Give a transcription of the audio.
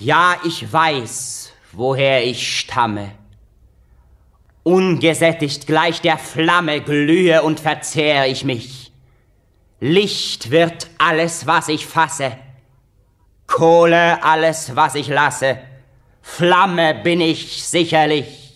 Ja, ich weiß, woher ich stamme. Ungesättigt gleich der Flamme glühe und verzehr ich mich. Licht wird alles, was ich fasse. Kohle alles, was ich lasse. Flamme bin ich sicherlich.